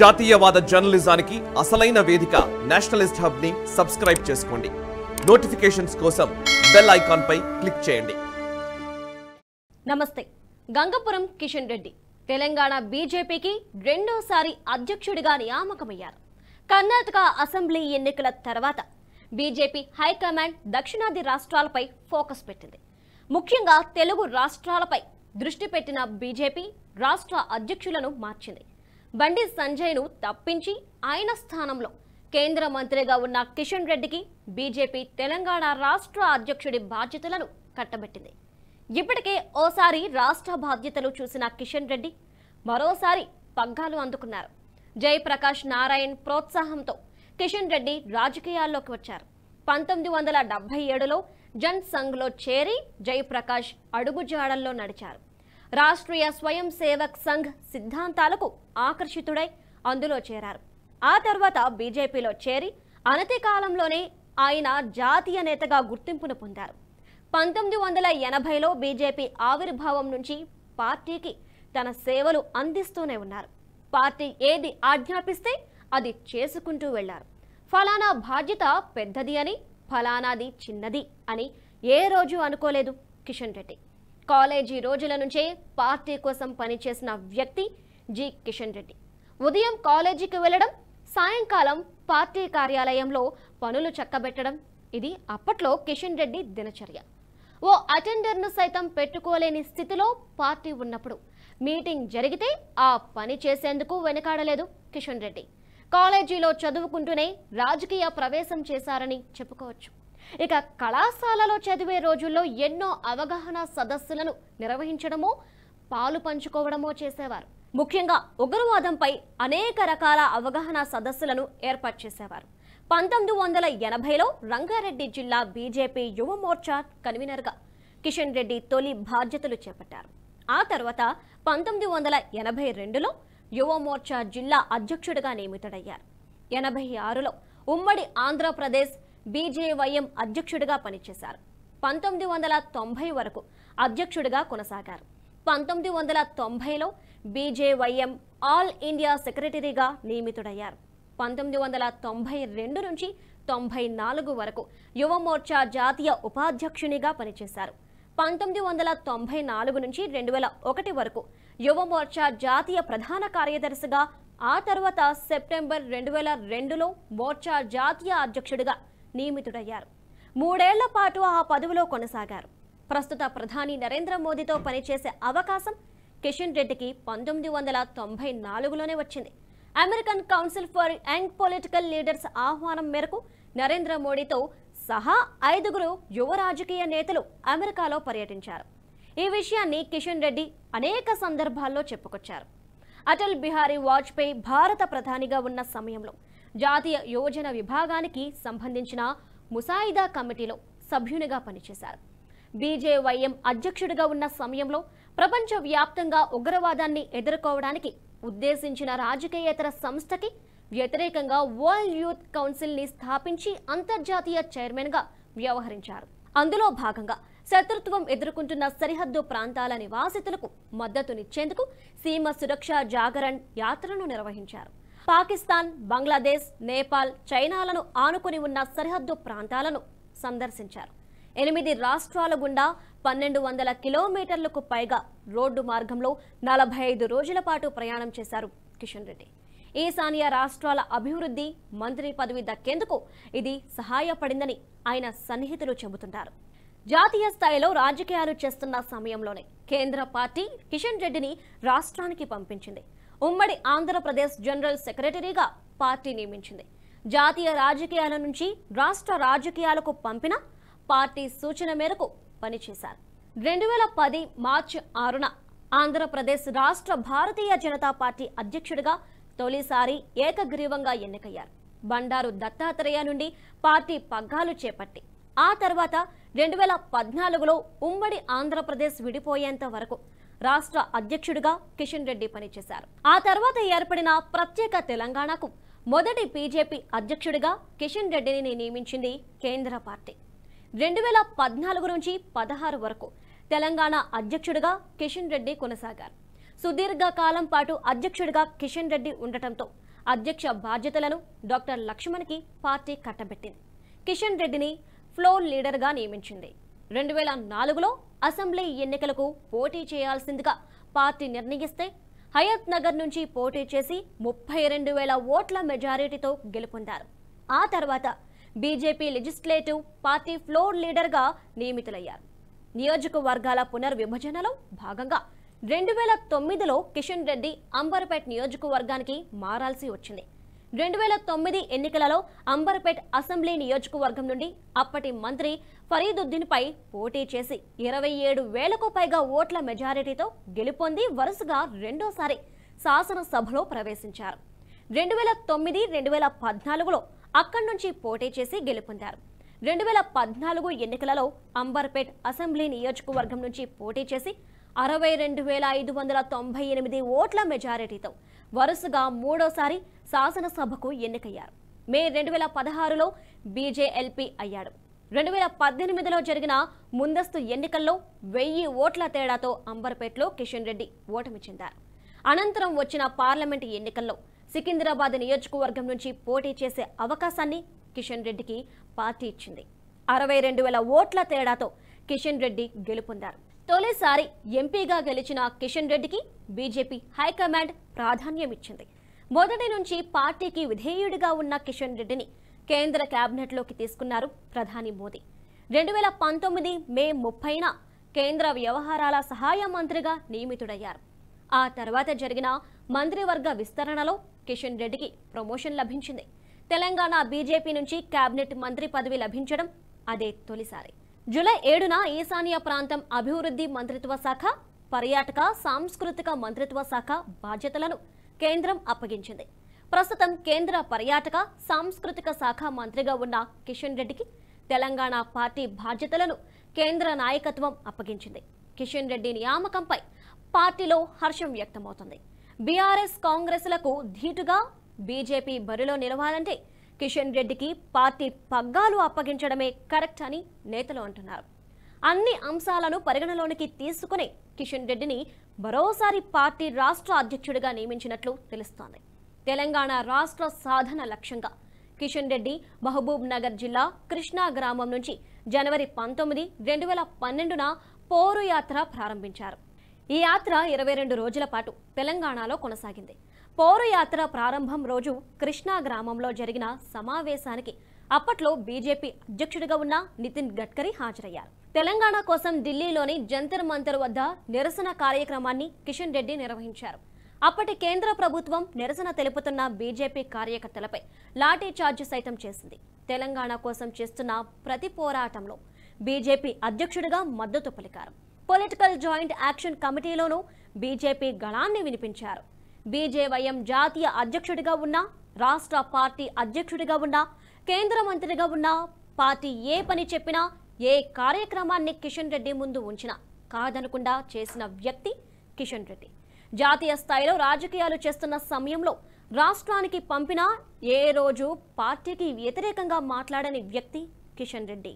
జాతీయవాద జర్నలిజానికి అసలైన వేదిక నేషనలిస్ట్ హబ్ ని సబ్స్క్రైబ్ చేసుకోండి నోటిఫికేషన్స్ కోసం బెల్ ఐకాన్ పై క్లిక్ చేయండి నమస్తే గంగపురం కిషన్ రెడ్డి తెలంగాణ బీజేపీకి రెండోసారి అధ్యక్షుడిగా నియామకమయ్యారు కర్ణాటక అసెంబ్లీ ఎన్నికల తర్వాత బీజేపీ హైకమాండ్ దక్షిణాది రాష్ట్రాలపై ఫోకస్ పెట్టింది ముఖ్యంగా తెలుగు రాష్ట్రాలపై దృష్టి పెట్టిన బీజేపీ రాష్ట్ర అధ్యక్షులను మార్చింది బండి సంజయ్ను తప్పించి ఆయన స్థానంలో కేంద్ర మంత్రిగా ఉన్న కిషన్ రెడ్డికి బీజేపీ తెలంగాణ రాష్ట్ర అధ్యక్షుడి బాధ్యతలను కట్టబెట్టింది ఇప్పటికే ఓసారి రాష్ట్ర బాధ్యతలు చూసిన కిషన్ రెడ్డి మరోసారి పగ్గాలు అందుకున్నారు జయప్రకాష్ నారాయణ్ ప్రోత్సాహంతో కిషన్ రెడ్డి రాజకీయాల్లోకి వచ్చారు పంతొమ్మిది వందల డెబ్బై ఏడులో జన్ సంఘ్లో చేరి జయప్రకాష్ అడుగుజాడల్లో నడిచారు రాష్ట్రీయ స్వయం సేవక్ సంఘ్ సిద్ధాంతాలకు ఆకర్షితుడై అందులో చేరారు ఆ తర్వాత బీజేపీలో చేరి అనతి కాలంలోనే ఆయన జాతీయ నేతగా గుర్తింపును పొందారు పంతొమ్మిది వందల ఎనభైలో బీజేపీ ఆవిర్భావం నుంచి పార్టీకి తన సేవలు అందిస్తూనే ఉన్నారు పార్టీ ఏది ఆజ్ఞాపిస్తే అది చేసుకుంటూ వెళ్లారు ఫలానా బాధ్యత పెద్దది అని ఫలానాది చిన్నది అని ఏ రోజు అనుకోలేదు కిషన్ రెడ్డి కాలేజీ రోజుల నుంచే పార్టీ కోసం పనిచేసిన వ్యక్తి జి కిషన్ రెడ్డి ఉదయం కాలేజీకి వెళ్ళడం సాయంకాలం పార్టీ కార్యాలయంలో పనులు చక్కబెట్టడం ఇది అప్పట్లో కిషన్ రెడ్డి దినచర్య ఓ అటెండర్ను సైతం పెట్టుకోలేని స్థితిలో పార్టీ ఉన్నప్పుడు మీటింగ్ జరిగితే ఆ పని చేసేందుకు వెనకాడలేదు కిషన్ రెడ్డి కాలేజీలో చదువుకుంటూనే రాజకీయ ప్రవేశం చేశారని చెప్పుకోవచ్చు ఇక కళాశాలలో చదివే రోజుల్లో ఎన్నో అవగాహన సదస్సులను నిర్వహించడమో పాలు పంచుకోవడమో చేసేవారు ముఖ్యంగా ఉగ్రవాదంపై అనేక రకాల అవగాహన సదస్సులను ఏర్పాటు చేసేవారు పంతొమ్మిది వందల ఎనభైలో రంగారెడ్డి జిల్లా బీజేపీ యువ మోర్చా కన్వీనర్గా కిషన్ రెడ్డి తొలి బాధ్యతలు చేపట్టారు ఆ తర్వాత పంతొమ్మిది వందల ఎనభై రెండులో యువ మోర్చా జిల్లా అధ్యక్షుడిగా నియమితుడయ్యారు ఎనభై ఆరులో ఉమ్మడి ఆంధ్రప్రదేశ్ బీజేవైఎం అధ్యక్షుడిగా పనిచేశారు పంతొమ్మిది వందల తొంభై వరకు అధ్యక్షుడిగా కొనసాగారు పంతొమ్మిది వందల తొంభైలో బీజేవైఎం ఆల్ ఇండియా సెక్రటరీగా నియమితుడయ్యారు పంతొమ్మిది వందల తొంభై రెండు నుంచి తొంభై నాలుగు వరకు యువమోర్చా జాతీయ ఉపాధ్యక్షునిగా పనిచేశారు పంతొమ్మిది వందల తొంభై నాలుగు నుంచి రెండు వేల ఒకటి వరకు యువమోర్చా జాతీయ ప్రధాన కార్యదర్శిగా ఆ తర్వాత సెప్టెంబర్ రెండు వేల రెండులో మోర్చా జాతీయ అధ్యక్షుడిగా నియమితుడయ్యారు మూడేళ్ల పాటు ఆ పదవిలో కొనసాగారు ప్రస్తుత ప్రధాని నరేంద్ర మోదీతో పనిచేసే అవకాశం కిషన్ రెడ్డికి పంతొమ్మిది వందల తొంభై నాలుగులోనే వచ్చింది American Council for Young Political Leaders ఆహ్వానం మేరకు నరేంద్ర మోడీతో సహా ఐదుగురు యువ రాజకీయ నేతలు అమెరికాలో పర్యటించారు ఈ విషయాన్ని కిషన్ రెడ్డి అనేక సందర్భాల్లో చెప్పుకొచ్చారు అటల్ బిహారీ వాజ్పేయి భారత ప్రధానిగా ఉన్న సమయంలో జాతీయ యోజన విభాగానికి సంబంధించిన ముసాయిదా కమిటీలో సభ్యునిగా పనిచేశారు బీజేవైఎం అధ్యక్షుడిగా ఉన్న సమయంలో ప్రపంచవ్యాప్తంగా ఉగ్రవాదాన్ని ఎదుర్కోవడానికి ఉద్దేశించిన రాజకీయేతర సంస్థకి వ్యతిరేకంగా వరల్డ్ యూత్ కౌన్సిల్ని స్థాపించి అంతర్జాతీయ చైర్మన్గా వ్యవహరించారు అందులో భాగంగా శత్రుత్వం ఎదుర్కొంటున్న సరిహద్దు ప్రాంతాల నివాసితులకు మద్దతునిచ్చేందుకు సీమ సురక్ష జాగరణ్ యాత్రను నిర్వహించారు పాకిస్తాన్ బంగ్లాదేశ్ నేపాల్ చైనాలను ఆనుకుని ఉన్న సరిహద్దు ప్రాంతాలను సందర్శించారు ఎనిమిది రాష్ట్రాల గుండా పన్నెండు వందల కిలోమీటర్లకు పైగా రోడ్డు మార్గంలో నలభై ఐదు రోజుల పాటు ప్రయాణం చేశారు కిషన్ రెడ్డి ఈశాన్య రాష్ట్రాల అభివృద్ధి మంత్రి పదవి దక్కేందుకు ఇది సహాయపడిందని ఆయన సన్నిహితులు చెబుతుంటారు జాతీయ స్థాయిలో రాజకీయాలు చేస్తున్న సమయంలోనే కేంద్ర పార్టీ కిషన్ రెడ్డిని రాష్ట్రానికి పంపించింది ఉమ్మడి ఆంధ్రప్రదేశ్ జనరల్ సెక్రటరీగా పార్టీ నియమించింది జాతీయ రాజకీయాల నుంచి రాష్ట్ర రాజకీయాలకు పంపిన పార్టీ సూచన మేరకు పనిచేశారు రెండు వేల పది మార్చి ఆరున ఆంధ్రప్రదేశ్ రాష్ట్ర భారతీయ జనతా పార్టీ అధ్యక్షుడిగా తొలిసారి ఏకగ్రీవంగా ఎన్నికయ్యారు బండారు దత్తాత్రేయ నుండి పార్టీ పగ్గాలు చేపట్టి ఆ తర్వాత రెండు వేల పద్నాలుగులో ఉమ్మడి ఆంధ్రప్రదేశ్ విడిపోయేంత వరకు రాష్ట్ర అధ్యక్షుడిగా కిషన్ రెడ్డి పనిచేశారు ఆ తర్వాత ఏర్పడిన ప్రత్యేక తెలంగాణకు మొదటి బీజేపీ అధ్యక్షుడిగా కిషన్ రెడ్డిని నియమించింది కేంద్ర పార్టీ రెండు వేల పద్నాలుగు నుంచి పదహారు వరకు తెలంగాణ అధ్యక్షుడిగా కిషన్ రెడ్డి కొనసాగారు సుదీర్ఘ కాలం పాటు అధ్యక్షుడిగా కిషన్ రెడ్డి ఉండటంతో అధ్యక్ష బాధ్యతలను డాక్టర్ లక్ష్మణ్కి పార్టీ కట్టబెట్టింది కిషన్ రెడ్డిని ఫ్లోర్ లీడర్గా నియమించింది రెండు వేల నాలుగులో అసెంబ్లీ ఎన్నికలకు పోటీ చేయాల్సిందిగా పార్టీ నిర్ణయిస్తే హయత్ నగర్ నుంచి పోటీ చేసి ముప్పై రెండు వేల ఓట్ల మెజారిటీతో గెలుపొందారు ఆ తర్వాత బీజేపీ లెజిస్లేటివ్ పార్టీ ఫ్లోర్ లీడర్గా నియమితులయ్యారు నియోజకవర్గాల పునర్విభజనలో భాగంగా రెండు వేల తొమ్మిదిలో కిషన్ రెడ్డి అంబర్పేట్ నియోజకవర్గానికి మారాల్సి వచ్చింది రెండు వేల తొమ్మిది ఎన్నికలలో అంబర్పేట్ అసెంబ్లీ నియోజకవర్గం నుండి అప్పటి మంత్రి ఫరీదుద్దీన్పై పోటీ చేసి ఇరవై ఏడు వేలకు పైగా ఓట్ల మెజారిటీతో గెలుపొంది వరుసగా రెండోసారి శాసనసభలో ప్రవేశించారు రెండు వేల తొమ్మిది రెండు వేల పద్నాలుగులో అక్కడి నుంచి పోటీ చేసి గెలుపొందారు రెండు వేల పద్నాలుగు ఎన్నికలలో అంబర్పేట్ అసెంబ్లీ నియోజకవర్గం నుంచి పోటీ చేసి అరవై రెండు వేల ఐదు వందల తొంభై ఎనిమిది ఓట్ల మెజారిటీతో వరుసగా మూడోసారి శాసనసభకు ఎన్నికయ్యారు మే రెండు వేల పదహారులో బీజేఎల్పీ అయ్యాడు రెండు వేల పద్దెనిమిదిలో జరిగిన ముందస్తు ఎన్నికల్లో వెయ్యి ఓట్ల తేడాతో అంబర్పేటలో కిషన్ రెడ్డి ఓటమి చెందారు అనంతరం వచ్చిన పార్లమెంటు ఎన్నికల్లో సికింద్రాబాద్ నియోజకవర్గం నుంచి పోటీ చేసే అవకాశాన్ని కిషన్ రెడ్డికి పార్టీ ఇచ్చింది అరవై రెండు వేల ఓట్ల తేడాతో కిషన్ రెడ్డి గెలుపొందారు తొలిసారి ఎంపీగా గెలిచిన కిషన్ రెడ్డికి బీజేపీ హైకమాండ్ ప్రాధాన్యం ఇచ్చింది మొదటి నుంచి పార్టీకి విధేయుడిగా ఉన్న కిషన్ రెడ్డిని కేంద్ర క్యాబినెట్లోకి తీసుకున్నారు ప్రధాని మోదీ రెండు వేల పంతొమ్మిది మే ముప్పైన కేంద్ర వ్యవహారాల సహాయ మంత్రిగా నియమితుడయ్యారు ఆ తర్వాత జరిగిన మంత్రివర్గ విస్తరణలో కిషన్ రెడ్డికి ప్రమోషన్ లభించింది తెలంగాణ బీజేపీ నుంచి కేబినెట్ మంత్రి పదవి లభించడం అదే తొలిసారి జూలై ఏడున ఈశాన్య ప్రాంతం అభివృద్ధి మంత్రిత్వ శాఖ పర్యాటక సాంస్కృతిక మంత్రిత్వ శాఖ బాధ్యతలను కేంద్రం అప్పగించింది ప్రస్తుతం కేంద్ర పర్యాటక సాంస్కృతిక శాఖ మంత్రిగా ఉన్న కిషన్ రెడ్డికి తెలంగాణ పార్టీ బాధ్యతలను కేంద్ర నాయకత్వం అప్పగించింది కిషన్ రెడ్డి నియామకంపై పార్టీలో హర్షం వ్యక్తమవుతుంది బీఆర్ఎస్ కాంగ్రెస్లకు ధీటుగా బీజేపీ బరిలో నిలవాలంటే కిషన్ రెడ్డికి పార్టీ పగ్గాలు అప్పగించడమే కరెక్ట్ అని నేతలు అంటున్నారు అన్ని అంశాలను పరిగణలోనికి తీసుకుని కిషన్ రెడ్డిని మరోసారి పార్టీ రాష్ట్ర అధ్యక్షుడిగా నియమించినట్లు తెలుస్తోంది తెలంగాణ రాష్ట్ర సాధన లక్ష్యంగా కిషన్ రెడ్డి మహబూబ్ నగర్ జిల్లా కృష్ణా గ్రామం నుంచి జనవరి పంతొమ్మిది రెండు వేల పన్నెండున పోరు యాత్ర ప్రారంభించారు ఈ యాత్ర ఇరవై రెండు రోజుల పాటు తెలంగాణలో కొనసాగింది పౌరయాత్ర ప్రారంభం రోజు కృష్ణా గ్రామంలో జరిగిన సమావేశానికి అప్పట్లో బీజేపీ అధ్యక్షుడిగా ఉన్న నితిన్ గడ్కరీ హాజరయ్యారు తెలంగాణ కోసం ఢిల్లీలోని జంతర్ మంతర్ వద్ద నిరసన కార్యక్రమాన్ని కిషన్ రెడ్డి నిర్వహించారు అప్పటి కేంద్ర ప్రభుత్వం నిరసన తెలుపుతున్న బీజేపీ కార్యకర్తలపై లాఠీ చార్జ్ సైతం చేసింది తెలంగాణ కోసం చేస్తున్న ప్రతి పోరాటంలో బీజేపీ అధ్యక్షుడిగా మద్దతు పలికారు పొలిటికల్ జాయింట్ యాక్షన్ కమిటీలోనూ బీజేపీ గణాన్ని వినిపించారు బీజేవైఎం జాతీయ అధ్యక్షుడిగా ఉన్న రాష్ట్ర పార్టీ అధ్యక్షుడిగా ఉన్న కేంద్ర మంత్రిగా ఉన్న పార్టీ ఏ పని చెప్పినా ఏ కార్యక్రమాన్ని కిషన్ రెడ్డి ముందు ఉంచినా కాదనకుండా చేసిన వ్యక్తి కిషన్ రెడ్డి జాతీయ స్థాయిలో రాజకీయాలు చేస్తున్న సమయంలో రాష్ట్రానికి పంపిన ఏ రోజు పార్టీకి వ్యతిరేకంగా మాట్లాడని వ్యక్తి కిషన్ రెడ్డి